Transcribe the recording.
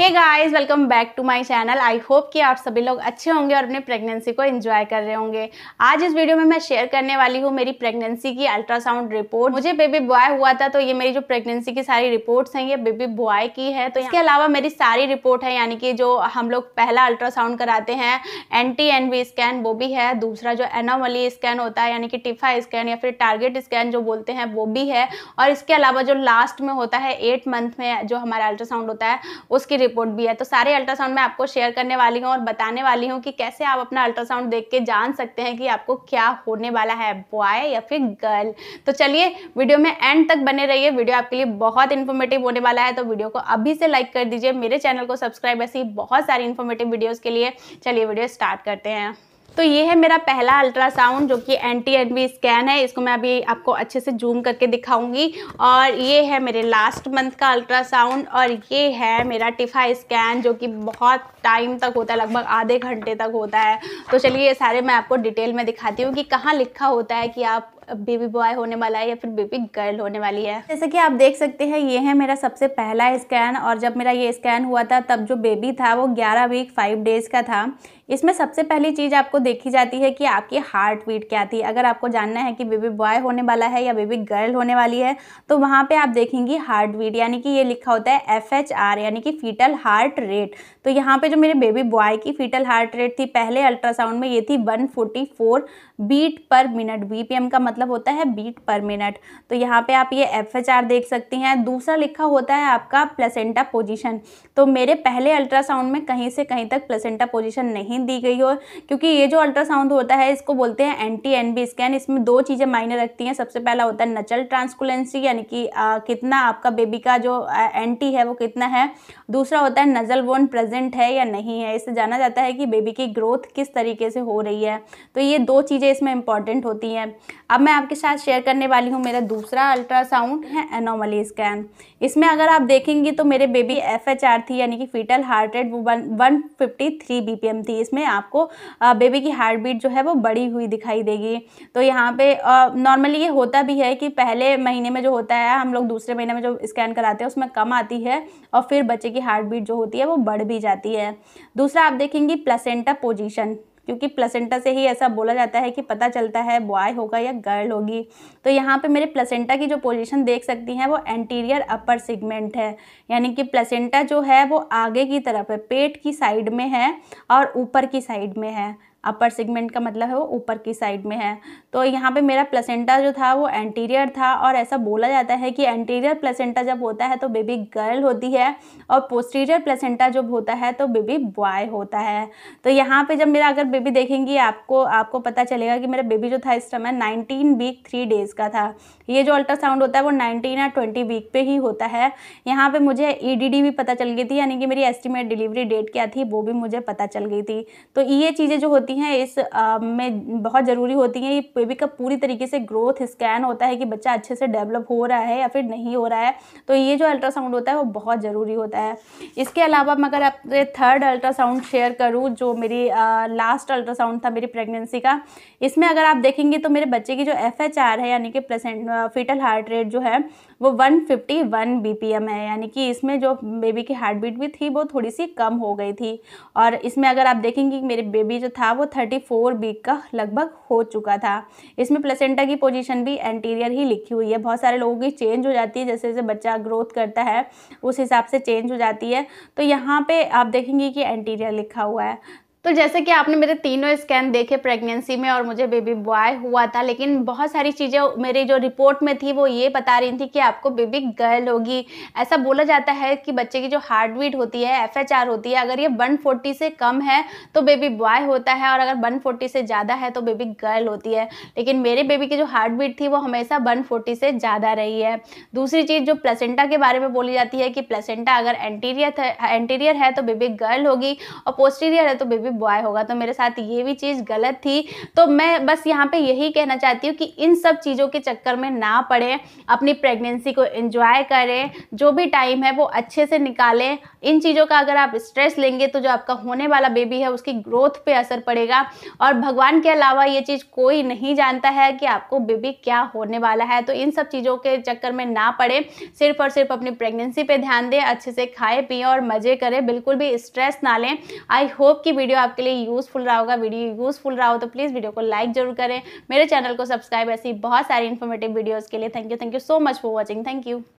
hey guys welcome back to my channel I hope कि आप सभी लोग अच्छे होंगे और अपने प्रेगनेंसी को एंजॉय कर रहे होंगे आज इस वीडियो में मैं शेयर करने वाली हूँ मेरी प्रेगनेंसी की अल्ट्रासाउंड रिपोर्ट मुझे बेबी बॉय हुआ था तो ये मेरी जो प्रेगनेंसी की सारी रिपोर्ट्स हैं ये बेबी बॉय की है तो इसके अलावा मेरी सारी रिपोर्ट है यानी कि जो हम लोग पहला अल्ट्रासाउंड कराते हैं एन वी स्कैन वो भी है दूसरा जो एनोमली स्कैन होता है यानी कि टिफा स्कैन या फिर टारगेट स्कैन जो बोलते हैं वो भी है और इसके अलावा जो लास्ट में होता है एट मंथ में जो हमारा अल्ट्रासाउंड होता है उसकी रिपोर्ट भी है तो सारे अल्ट्रासाउंड मैं आपको शेयर करने वाली हूँ और बताने वाली हूँ कि कैसे आप अपना अल्ट्रासाउंड देख के जान सकते हैं कि आपको क्या होने वाला है बॉय या फिर गर्ल तो चलिए वीडियो में एंड तक बने रहिए वीडियो आपके लिए बहुत इन्फॉर्मेटिव होने वाला है तो वीडियो को अभी से लाइक कर दीजिए मेरे चैनल को सब्सक्राइब ऐसी बहुत सारी इन्फॉर्मेटिव वीडियोज़ के लिए चलिए वीडियो स्टार्ट करते हैं तो ये है मेरा पहला अल्ट्रासाउंड जो कि एंटी एनवी स्कैन है इसको मैं अभी आपको अच्छे से जूम करके दिखाऊंगी और ये है मेरे लास्ट मंथ का अल्ट्रासाउंड और ये है मेरा टिफा स्कैन जो कि बहुत टाइम तक होता है लगभग आधे घंटे तक होता है तो चलिए ये सारे मैं आपको डिटेल में दिखाती हूँ कि कहाँ लिखा होता है कि आप बेबी बॉय होने वाला है या फिर बेबी गर्ल होने वाली है जैसे कि आप देख सकते हैं ये है मेरा सबसे पहला स्कैन और जब मेरा ये स्कैन हुआ था तब जो बेबी था वो ग्यारह वीक फाइव डेज़ का था इसमें सबसे पहली चीज़ आपको देखी जाती है कि आपकी हार्ट बीट क्या थी अगर आपको जानना है कि बेबी बॉय होने वाला है या बेबी गर्ल होने वाली है तो वहाँ पे आप देखेंगी हार्ट बीट यानी कि ये लिखा होता है एफ एच आर यानी कि फीटल हार्ट रेट तो यहाँ पे जो मेरे बेबी बॉय की फीटल हार्ट रेट थी पहले अल्ट्रासाउंड में ये थी one forty four beat per minute B का मतलब मतलब होता है बीट पर मिनट तो यहाँ पे आप ये एफ देख सकती हैं दूसरा लिखा होता है आपका प्लेसेंटा पोजीशन तो मेरे पहले अल्ट्रासाउंड में कहीं से कहीं तक प्लेसेंटा पोजीशन नहीं दी गई हो क्योंकि ये जो अल्ट्रासाउंड होता है इसको बोलते हैं एंटी एनबी स्कैन इसमें दो चीज़ें मायने रखती हैं सबसे पहला होता है नचल ट्रांसकुलेंसी यानी कि कितना आपका बेबी का जो एंटी है वो कितना है दूसरा होता है नजल बोन प्रेजेंट है या नहीं है इससे जाना जाता है कि बेबी की ग्रोथ किस तरीके से हो रही है तो ये दो चीज़ें इसमें इंपॉर्टेंट होती हैं अब मैं आपके साथ शेयर करने वाली हूँ मेरा दूसरा अल्ट्रासाउंड है एनोमली स्कैन इसमें अगर आप देखेंगे तो मेरे बेबी एफ एच आर थी यानी कि फीटल हार्ट रेट वो one one fifty three B P M थी इसमें आपको बेबी की हार्ट बीट जो है वो बड़ी हुई दिखाई देगी तो यहाँ पे नॉर्मली ये होता भी है कि पहले महीने में जो होता है हम लोग दूसरे महीने में जो स्कैन कराते हैं उसमें कम आती है और फिर बच्चे की हार्ट बीट जो होती है वो बढ़ भी जाती है दूसरा आप देखेंगी प्लसेंटा पोजीशन क्योंकि प्लेसेंटा से ही ऐसा बोला जाता है कि पता चलता है बॉय होगा या गर्ल होगी तो यहाँ पे मेरे प्लेसेंटा की जो पोजीशन देख सकती हैं वो एंटीरियर अपर सिगमेंट है यानी कि प्लेसेंटा जो है वो आगे की तरफ है पेट की साइड में है और ऊपर की साइड में है अपर सेगमेंट का मतलब है वो ऊपर की साइड में है तो यहाँ पे मेरा प्लेसेंटा जो था वो एंटीरियर था और ऐसा बोला जाता है कि एंटीरियर प्लेसेंटा जब होता है तो बेबी गर्ल होती है और पोस्टीरियर प्लेसेंटा जब होता है तो बेबी बॉय होता है तो यहाँ पे जब मेरा अगर बेबी देखेंगी आपको आपको पता चलेगा कि मेरा बेबी जो था इस समय नाइनटीन वीक थ्री डेज़ का था ये जो अल्ट्रासाउंड होता है वो नाइनटीन या ट्वेंटी वीक पे ही होता है यहाँ पर मुझे ई e भी पता चल गई थी यानी कि मेरी एस्टिमेट डिलीवरी डेट क्या थी वो भी मुझे पता चल गई थी तो ये चीज़ें जो होती होती हैं इस में बहुत ज़रूरी होती हैं ये बेबी का पूरी तरीके से ग्रोथ स्कैन होता है कि बच्चा अच्छे से डेवलप हो रहा है या फिर नहीं हो रहा है तो ये जो अल्ट्रासाउंड होता है वो बहुत ज़रूरी होता है इसके अलावा मैं अगर आपसे थर्ड अल्ट्रासाउंड शेयर करूँ जो मेरी लास्ट अल्ट्रासाउंड था मेरी प्रेगनेंसी का इसमें अगर आप देखेंगे तो मेरे बच्चे की जो एफ है यानी कि प्रेसेंट फिटल हार्ट रेट जो है वो वन फिफ्टी है यानी कि इसमें जो बेबी की हार्ट बीट भी थी वो थोड़ी सी कम हो गई थी और इसमें अगर आप देखेंगे मेरे बेबी जो था वो 34 वीक का लगभग हो चुका था इसमें प्लेसेंटा की पोजीशन भी एंटीरियर ही लिखी हुई है बहुत सारे लोगों की चेंज हो जाती है जैसे जैसे बच्चा ग्रोथ करता है उस हिसाब से चेंज हो जाती है तो यहाँ पे आप देखेंगे कि एंटीरियर लिखा हुआ है तो जैसे कि आपने मेरे तीनों स्कैन देखे प्रेगनेंसी में और मुझे बेबी बॉय हुआ था लेकिन बहुत सारी चीज़ें मेरी जो रिपोर्ट में थी वो ये बता रही थी कि आपको बेबी गर्ल होगी ऐसा बोला जाता है कि बच्चे की जो हार्ट बीट होती है एफ होती है अगर ये 140 से कम है तो बेबी बॉय होता है और अगर वन से ज़्यादा है तो बेबी गर्ल होती है लेकिन मेरे बेबी की जो हार्ट बीट थी वो हमेशा वन से ज़्यादा रही है दूसरी चीज़ जो प्लेसेंटा के बारे में बोली जाती है कि प्लेसेंटा अगर एंटीरियर एंटीरियर है तो बेबी गर्ल होगी और पोस्टीरियर है तो बेबी भी बॉय होगा तो मेरे साथ ये भी चीज़ गलत थी तो मैं बस यहाँ पे यही कहना चाहती हूँ कि इन सब चीज़ों के चक्कर में ना पड़ें अपनी प्रेगनेंसी को इन्जॉय करें जो भी टाइम है वो अच्छे से निकालें इन चीज़ों का अगर आप स्ट्रेस लेंगे तो जो आपका होने वाला बेबी है उसकी ग्रोथ पर असर पड़ेगा और भगवान के अलावा ये चीज़ कोई नहीं जानता है कि आपको बेबी क्या होने वाला है तो इन सब चीज़ों के चक्कर में ना पड़े सिर्फ और सिर्फ अपनी प्रेगनेंसी पे ध्यान दें अच्छे से खाए पिए और मज़े करें बिल्कुल भी स्ट्रेस ना लें आई होप कि वीडियो वीडियो आपके लिए यूज़फुल रहा होगा वीडियो यूज़फुल रहा हो तो प्लीज़ वीडियो को लाइक जरूर करें मेरे चैनल को सब्सक्राइब ऐसी बहुत सारी इन्फॉर्मेटिव वीडियोज़ के लिए thank you thank you so much for watching thank you